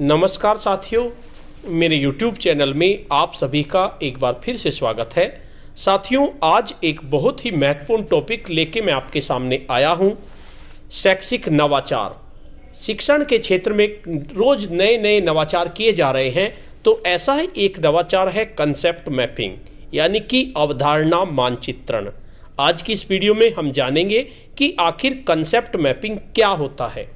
नमस्कार साथियों मेरे YouTube चैनल में आप सभी का एक बार फिर से स्वागत है साथियों आज एक बहुत ही महत्वपूर्ण टॉपिक लेके मैं आपके सामने आया हूँ शैक्षिक नवाचार शिक्षण के क्षेत्र में रोज नए नए नवाचार किए जा रहे हैं तो ऐसा ही एक नवाचार है कंसेप्ट मैपिंग यानी कि अवधारणा मानचित्रण आज की इस वीडियो में हम जानेंगे कि आखिर कंसेप्ट मैपिंग क्या होता है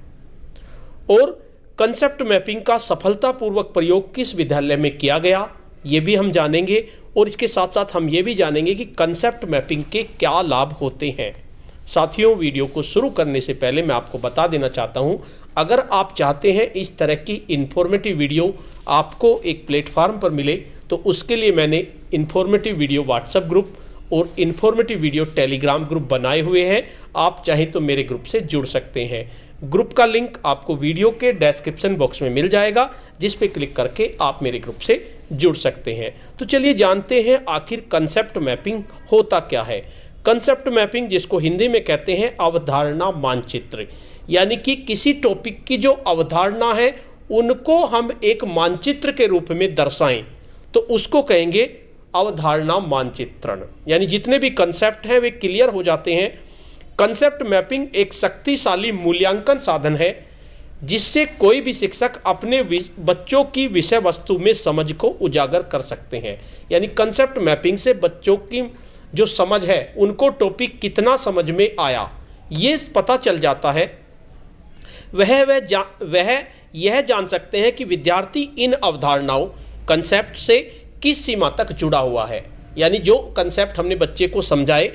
और कंसेप्ट मैपिंग का सफलतापूर्वक प्रयोग किस विद्यालय में किया गया ये भी हम जानेंगे और इसके साथ साथ हम ये भी जानेंगे कि कंसेप्ट मैपिंग के क्या लाभ होते हैं साथियों वीडियो को शुरू करने से पहले मैं आपको बता देना चाहता हूं अगर आप चाहते हैं इस तरह की इन्फॉर्मेटिव वीडियो आपको एक प्लेटफार्म पर मिले तो उसके लिए मैंने इन्फॉर्मेटिव वीडियो व्हाट्सएप ग्रुप और इन्फॉर्मेटिव वीडियो टेलीग्राम ग्रुप बनाए हुए हैं आप चाहें तो मेरे ग्रुप से जुड़ सकते हैं ग्रुप का लिंक आपको वीडियो के डेस्क्रिप्शन बॉक्स में मिल जाएगा जिस पे क्लिक करके आप मेरे ग्रुप से जुड़ सकते हैं तो चलिए जानते हैं आखिर कंसेप्ट मैपिंग होता क्या है कंसेप्ट मैपिंग जिसको हिंदी में कहते हैं अवधारणा मानचित्र यानी कि किसी टॉपिक की जो अवधारणा है उनको हम एक मानचित्र के रूप में दर्शाएं तो उसको कहेंगे अवधारणा मानचित्रण यानी जितने भी कंसेप्ट हैं वे क्लियर हो जाते हैं कंसेप्ट मैपिंग एक शक्तिशाली मूल्यांकन साधन है जिससे कोई भी शिक्षक अपने बच्चों की विषय वस्तु में समझ को उजागर कर सकते हैं यानी कंसेप्ट मैपिंग से बच्चों की जो समझ है उनको टॉपिक कितना समझ में आया ये पता चल जाता है वह वह जा, वह यह जान सकते हैं कि विद्यार्थी इन अवधारणाओं कंसेप्ट से किस सीमा तक जुड़ा हुआ है यानी जो कंसेप्ट हमने बच्चे को समझाए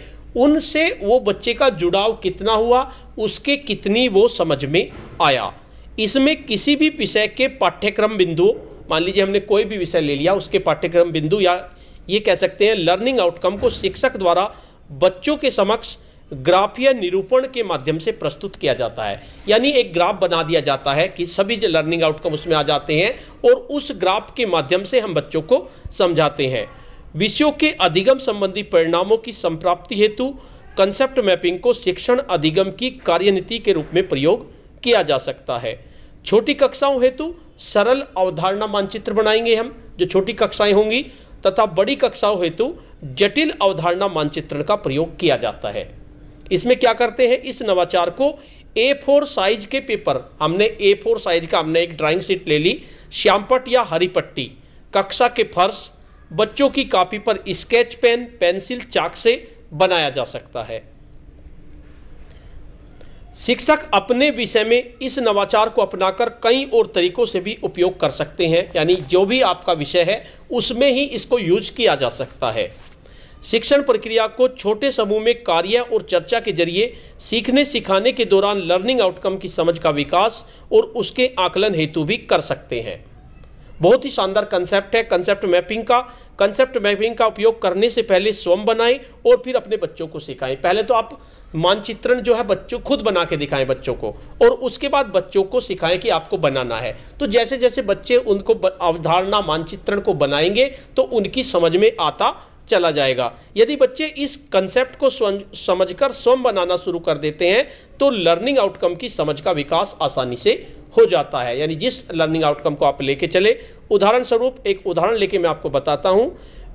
उनसे वो बच्चे का जुड़ाव कितना हुआ उसके कितनी वो समझ में आया इसमें किसी भी विषय के पाठ्यक्रम बिंदु मान लीजिए हमने कोई भी विषय ले लिया उसके पाठ्यक्रम बिंदु या ये कह सकते हैं लर्निंग आउटकम को शिक्षक द्वारा बच्चों के समक्ष ग्राफ या निरूपण के माध्यम से प्रस्तुत किया जाता है यानी एक ग्राफ बना दिया जाता है कि सभी जो लर्निंग आउटकम उसमें आ जाते हैं और उस ग्राफ के माध्यम से हम बच्चों को समझाते हैं विषयों के अधिगम संबंधी परिणामों की संप्राप्ति हेतु कंसेप्ट मैपिंग को शिक्षण अधिगम की कार्यनीति के रूप में प्रयोग किया जा सकता है छोटी कक्षाओं हेतु सरल अवधारणा मानचित्र बनाएंगे हम जो छोटी कक्षाएं होंगी तथा बड़ी कक्षाओं हेतु जटिल अवधारणा मानचित्रण का प्रयोग किया जाता है इसमें क्या करते हैं इस नवाचार को ए फोर साइज के पेपर हमने ए फोर साइज का हमने एक ड्राइंग शीट ले ली श्यामपट या हरी पट्टी कक्षा के फर्श बच्चों की कॉपी पर स्केच पेन पेंसिल चाक से बनाया जा सकता है शिक्षक अपने विषय में इस नवाचार को अपनाकर कई और तरीकों से भी उपयोग कर सकते हैं यानी जो भी आपका विषय है उसमें ही इसको यूज किया जा सकता है शिक्षण प्रक्रिया को छोटे समूह में कार्य और चर्चा के जरिए सीखने सिखाने के दौरान लर्निंग आउटकम की समझ का विकास और उसके आकलन हेतु भी कर सकते हैं बहुत ही शानदार कंसेप्ट है कंसेप्ट मैपिंग का कंसेप्ट मैपिंग का उपयोग करने से पहले स्वयं बनाएं और फिर अपने बच्चों को सिखाएं पहले तो आप मानचित्रण जो है बच्चों खुद बना के दिखाएं बच्चों को और उसके बाद बच्चों को सिखाएं कि आपको बनाना है तो जैसे जैसे बच्चे उनको अवधारणा मानचित्रण को बनाएंगे तो उनकी समझ में आता चला जाएगा यदि बच्चे इस कंसेप्ट को समझकर स्वयं बनाना शुरू कर देते हैं तो लर्निंग आउटकम की समझ का विकास आसानी से हो जाता है यानी जिस लर्निंग आउटकम को आप लेके चले उदाहरण स्वरूप एक उदाहरण लेके मैं आपको बताता हूँ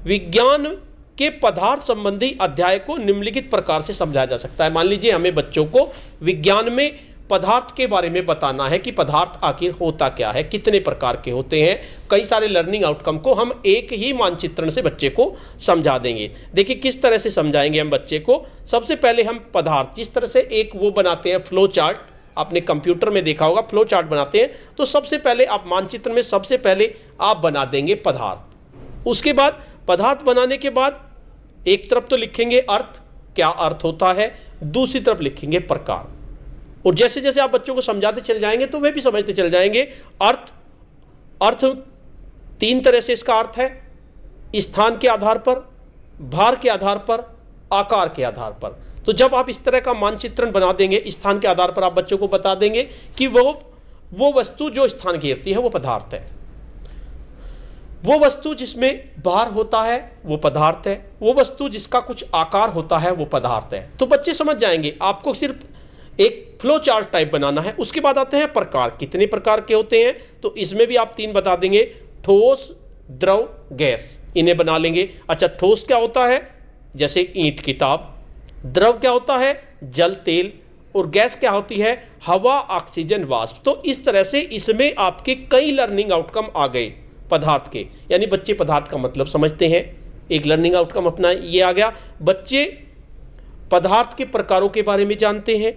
विज्ञान के पदार्थ संबंधी अध्याय को निम्नलिखित प्रकार से समझाया जा सकता है मान लीजिए हमें बच्चों को विज्ञान में पदार्थ के बारे में बताना है कि पदार्थ आखिर होता क्या है कितने प्रकार के होते हैं कई सारे लर्निंग आउटकम को हम एक ही मानचित्रण से बच्चे को समझा देंगे देखिए किस तरह से समझाएंगे हम बच्चे को सबसे पहले हम पदार्थ जिस तरह से एक वो बनाते हैं फ्लो चार्ट आपने कंप्यूटर में देखा होगा फ्लो चार्ट बनाते हैं तो सबसे पहले आप मानचित्र में सबसे पहले आप बना देंगे पदार्थ उसके बाद पदार्थ बनाने के बाद एक तरफ तो लिखेंगे अर्थ क्या अर्थ होता है दूसरी तरफ लिखेंगे प्रकार और जैसे जैसे आप बच्चों को समझाते चले जाएंगे तो वे भी समझते चले जाएंगे अर्थ अर्थ तीन तरह से इसका अर्थ है स्थान के आधार पर भार के आधार पर आकार के आधार पर तो जब आप इस तरह का मानचित्रण बना देंगे स्थान के आधार पर आप बच्चों को बता देंगे कि वो वो वस्तु जो स्थान घेरती है वो पदार्थ है वो वस्तु जिसमें भार होता है वो पदार्थ है वो वस्तु जिसका कुछ आकार होता है वो पदार्थ है तो बच्चे समझ जाएंगे आपको सिर्फ एक फ्लो चार्ट टाइप बनाना है उसके बाद आते हैं प्रकार कितने प्रकार के होते हैं तो इसमें भी आप तीन बता देंगे ठोस द्रव गैस इन्हें बना लेंगे अच्छा ठोस क्या होता है जैसे ईंट किताब द्रव क्या होता है जल तेल और गैस क्या होती है हवा ऑक्सीजन वाष्प तो इस तरह से इसमें आपके कई लर्निंग आउटकम आ गए पदार्थ के यानी बच्चे पदार्थ का मतलब समझते हैं एक लर्निंग आउटकम अपना ये आ गया बच्चे पदार्थ के प्रकारों के बारे में जानते हैं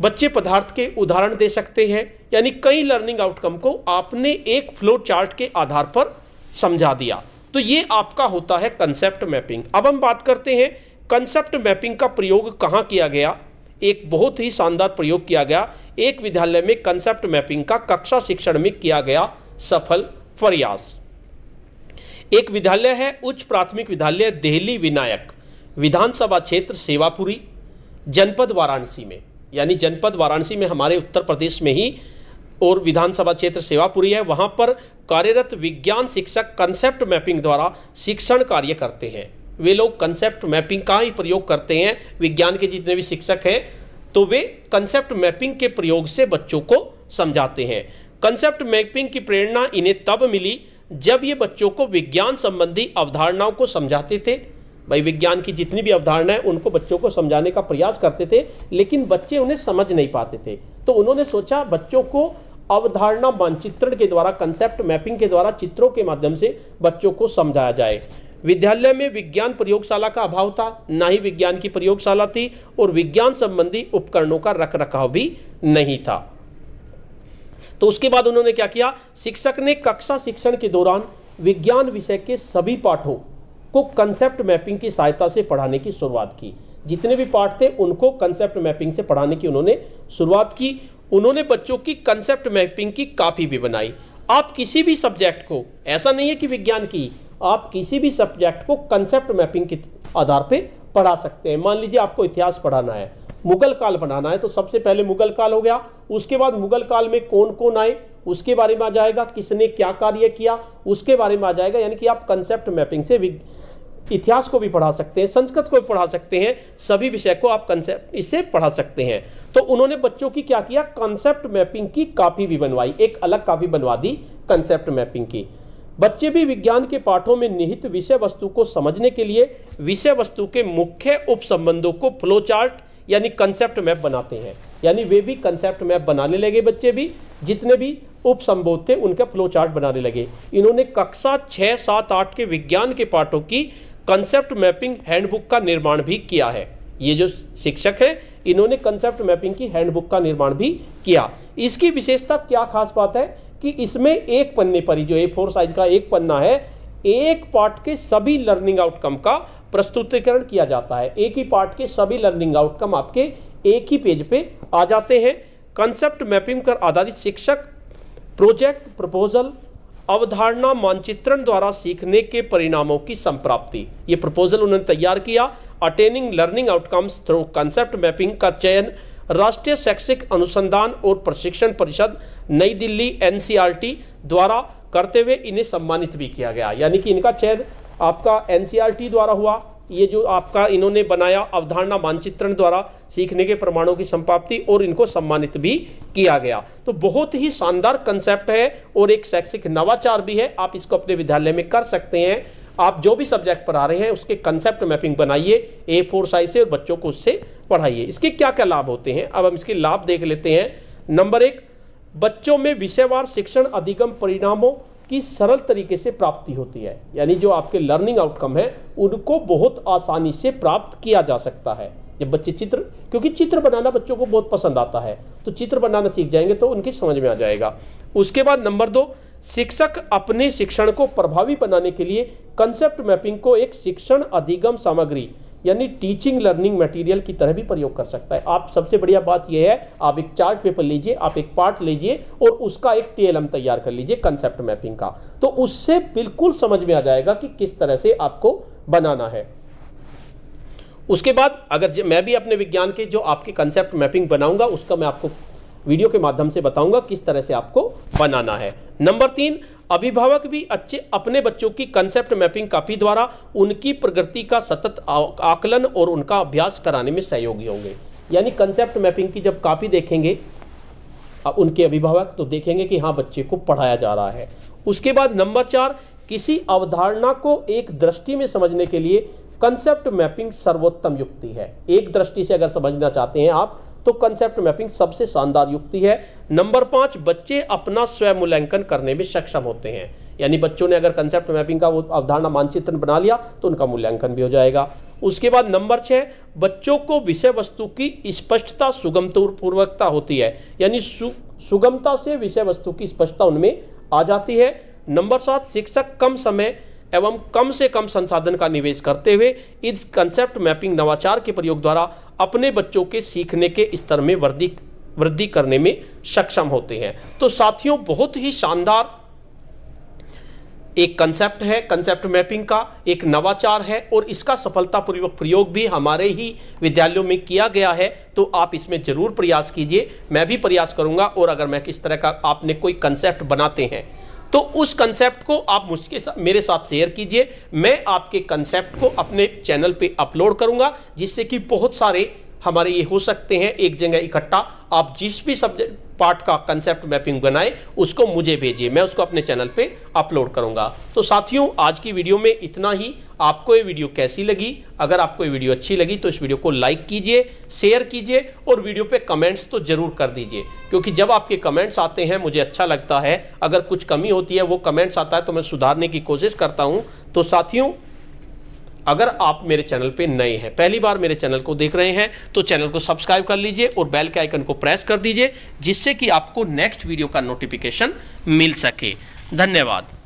बच्चे पदार्थ के उदाहरण दे सकते हैं यानी कई लर्निंग आउटकम को आपने एक फ्लो चार्ट के आधार पर समझा दिया तो ये आपका होता है कंसेप्ट मैपिंग अब हम बात करते हैं कंसेप्ट मैपिंग का प्रयोग कहाँ किया गया एक बहुत ही शानदार प्रयोग किया गया एक विद्यालय में कंसेप्ट मैपिंग का कक्षा शिक्षण में किया गया सफल प्रयास एक विद्यालय है उच्च प्राथमिक विद्यालय देहली विनायक विधानसभा क्षेत्र सेवापुरी जनपद वाराणसी में यानी जनपद वाराणसी में हमारे उत्तर प्रदेश में ही और विधानसभा क्षेत्र सेवापुरी है वहां पर कार्यरत विज्ञान शिक्षक कंसेप्ट मैपिंग द्वारा शिक्षण कार्य करते हैं वे लोग कंसेप्ट मैपिंग का ही प्रयोग करते हैं विज्ञान के जितने भी शिक्षक हैं तो वे कंसेप्ट मैपिंग के प्रयोग से बच्चों को समझाते हैं कंसेप्ट मैपिंग की प्रेरणा इन्हें तब मिली जब ये बच्चों को विज्ञान संबंधी अवधारणाओं को समझाते थे भाई विज्ञान की जितनी भी अवधारणा है उनको बच्चों को समझाने का प्रयास करते थे लेकिन बच्चे उन्हें समझ नहीं पाते थे तो उन्होंने सोचा बच्चों को अवधारणा मानचित्रण के द्वारा कंसेप्ट मैपिंग के द्वारा चित्रों के माध्यम से बच्चों को समझाया जाए विद्यालय में विज्ञान प्रयोगशाला का अभाव था ना ही विज्ञान की प्रयोगशाला थी और विज्ञान संबंधी उपकरणों का रख रखाव भी नहीं था तो उसके बाद उन्होंने क्या किया शिक्षक ने कक्षा शिक्षण के दौरान विज्ञान विषय के सभी पाठों को कंसेप्ट मैपिंग की सहायता से पढ़ाने की शुरुआत की जितने भी पाठ थे उनको कंसेप्ट मैपिंग से पढ़ाने की उन्होंने शुरुआत की उन्होंने बच्चों की कंसेप्ट मैपिंग की कापी भी बनाई आप किसी भी सब्जेक्ट को ऐसा नहीं है कि विज्ञान की आप किसी भी सब्जेक्ट को कंसेप्ट मैपिंग के आधार पे पढ़ा सकते हैं मान लीजिए आपको इतिहास पढ़ाना है मुगल काल बनाना है तो सबसे पहले मुगल काल हो गया उसके बाद मुगल काल में कौन कौन आए उसके बारे में आ जाएगा किसने क्या कार्य किया उसके बारे में आ जाएगा यानी कि आप कंसेप्ट मैपिंग से इतिहास को भी पढ़ा सकते हैं संस्कृत को भी पढ़ा सकते हैं सभी विषय को आप कंसेप्ट इससे पढ़ा सकते हैं तो उन्होंने बच्चों की क्या किया कंसेप्ट मैपिंग की कापी भी बनवाई एक अलग कापी बनवा दी कंसेप्ट मैपिंग की बच्चे भी विज्ञान के पाठों में निहित विषय वस्तु को समझने के लिए विषय वस्तु के मुख्य उप संबंधों को फ्लोचार्ट यानी कंसेप्ट मैप बनाते हैं यानी वे भी कंसेप्ट मैप बनाने लगे बच्चे भी जितने भी उपसंबोध थे उनका फ्लोचार्ट बनाने लगे इन्होंने कक्षा छः सात आठ के विज्ञान के पाठों की कंसेप्ट मैपिंग हैंडबुक का निर्माण भी किया है ये जो शिक्षक हैं इन्होंने कंसेप्ट मैपिंग की हैंडबुक का निर्माण भी किया इसकी विशेषता क्या खास बात है कि इसमें एक पन्ने पर ही जो ए फोर साइज का एक पन्ना है एक पार्ट के सभी लर्निंग आउटकम का प्रस्तुतिकरण किया जाता है एक ही पार्ट के सभी लर्निंग आउटकम आपके एक ही पेज पे आ जाते हैं कंसेप्ट मैपिंग कर आधारित शिक्षक प्रोजेक्ट प्रपोजल अवधारणा मानचित्रण द्वारा सीखने के परिणामों की संप्राप्ति ये प्रपोजल उन्होंने तैयार किया attaining learning outcomes through concept mapping का चयन राष्ट्रीय शैक्षिक अनुसंधान और प्रशिक्षण परिषद नई दिल्ली एन द्वारा करते हुए इन्हें सम्मानित भी किया गया यानी कि इनका चयन आपका एन द्वारा हुआ ये जो आपका इन्होंने बनाया अवधारणा मानचित्रण द्वारा सीखने के प्रमाणों की संपाप्ति और इनको सम्मानित भी किया गया तो बहुत ही शानदार कंसेप्ट है और एक शैक्षिक नवाचार भी है आप इसको अपने विद्यालय में कर सकते हैं आप जो भी सब्जेक्ट पढ़ा रहे हैं उसके कंसेप्ट मैपिंग बनाइए ए फोर साइज से और बच्चों को उससे पढ़ाइए इसके क्या क्या लाभ होते हैं अब हम इसके लाभ देख लेते हैं नंबर एक बच्चों में विषयवार शिक्षण अधिगम परिणामों की सरल तरीके से प्राप्ति होती है यानी जो आपके लर्निंग आउटकम है उनको बहुत आसानी से प्राप्त किया जा सकता है जब बच्चे चित्र क्योंकि चित्र बनाना बच्चों को बहुत पसंद आता है तो चित्र बनाना सीख जाएंगे तो उनकी समझ में आ जाएगा उसके बाद नंबर दो शिक्षक अपने शिक्षण को प्रभावी बनाने के लिए कंसेप्ट मैपिंग को एक शिक्षण अधिगम सामग्री यानी टीचिंग लर्निंग मटेरियल की तरह भी प्रयोग कर सकता है आप सबसे बढ़िया बात यह है आप एक चार्ट पेपर लीजिए आप एक पार्ट लीजिए और उसका एक टीएलएम तैयार कर लीजिए कंसेप्ट मैपिंग का तो उससे बिल्कुल समझ में आ जाएगा कि किस तरह से आपको बनाना है उसके बाद अगर मैं भी अपने विज्ञान के जो आपके कंसेप्ट मैपिंग बनाऊंगा उसका मैं आपको वीडियो के माध्यम से बताऊंगा किस तरह से आपको बनाना है नंबर तीन अभिभावक भी अच्छे अपने बच्चों की कंसेप्ट मैपिंग कॉपी द्वारा उनकी प्रगति का सतत आकलन और उनका अभ्यास कराने में सहयोगी होंगे यानी कंसेप्ट मैपिंग की जब कापी देखेंगे उनके अभिभावक तो देखेंगे कि हाँ बच्चे को पढ़ाया जा रहा है उसके बाद नंबर चार किसी अवधारणा को एक दृष्टि में समझने के लिए कंसेप्ट मैपिंग सर्वोत्तम युक्ति है एक दृष्टि से अगर समझना चाहते हैं आप तो कंसेप्ट मैपिंग सबसे शानदार युक्ति है नंबर पाँच बच्चे अपना स्वयं मूल्यांकन करने में सक्षम होते हैं यानी बच्चों ने अगर कंसेप्ट मैपिंग का वो अवधारणा मानचित्र बना लिया तो उनका मूल्यांकन भी हो जाएगा उसके बाद नंबर छः बच्चों को विषय वस्तु की स्पष्टता सुगमतापूर्वकता होती है यानी सु, सुगमता से विषय वस्तु की स्पष्टता उनमें आ जाती है नंबर सात शिक्षक कम समय एवं कम से कम संसाधन का निवेश करते हुए इस कंसेप्ट मैपिंग नवाचार के प्रयोग द्वारा अपने बच्चों के सीखने के स्तर में वृद्धि वृद्धि करने में सक्षम होते हैं तो साथियों बहुत ही शानदार एक कंसेप्ट है कंसेप्ट मैपिंग का एक नवाचार है और इसका सफलतापूर्वक प्रयोग भी हमारे ही विद्यालयों में किया गया है तो आप इसमें ज़रूर प्रयास कीजिए मैं भी प्रयास करूंगा और अगर मैं किस तरह का आपने कोई कंसेप्ट बनाते हैं तो उस कंसेप्ट को आप मुझके साथ मेरे साथ शेयर कीजिए मैं आपके कंसेप्ट को अपने चैनल पे अपलोड करूंगा जिससे कि बहुत सारे हमारे ये हो सकते हैं एक जगह इकट्ठा आप जिस भी सब्जेक्ट पार्ट का कंसेप्ट मैपिंग बनाए उसको मुझे भेजिए मैं उसको अपने चैनल पे अपलोड करूंगा तो साथियों आज की वीडियो में इतना ही आपको ये वीडियो कैसी लगी अगर आपको ये वीडियो अच्छी लगी तो इस वीडियो को लाइक कीजिए शेयर कीजिए और वीडियो पे कमेंट्स तो जरूर कर दीजिए क्योंकि जब आपके कमेंट्स आते हैं मुझे अच्छा लगता है अगर कुछ कमी होती है वो कमेंट्स आता है तो मैं सुधारने की कोशिश करता हूँ तो साथियों अगर आप मेरे चैनल पे नए हैं पहली बार मेरे चैनल को देख रहे हैं तो चैनल को सब्सक्राइब कर लीजिए और बेल के आइकन को प्रेस कर दीजिए जिससे कि आपको नेक्स्ट वीडियो का नोटिफिकेशन मिल सके धन्यवाद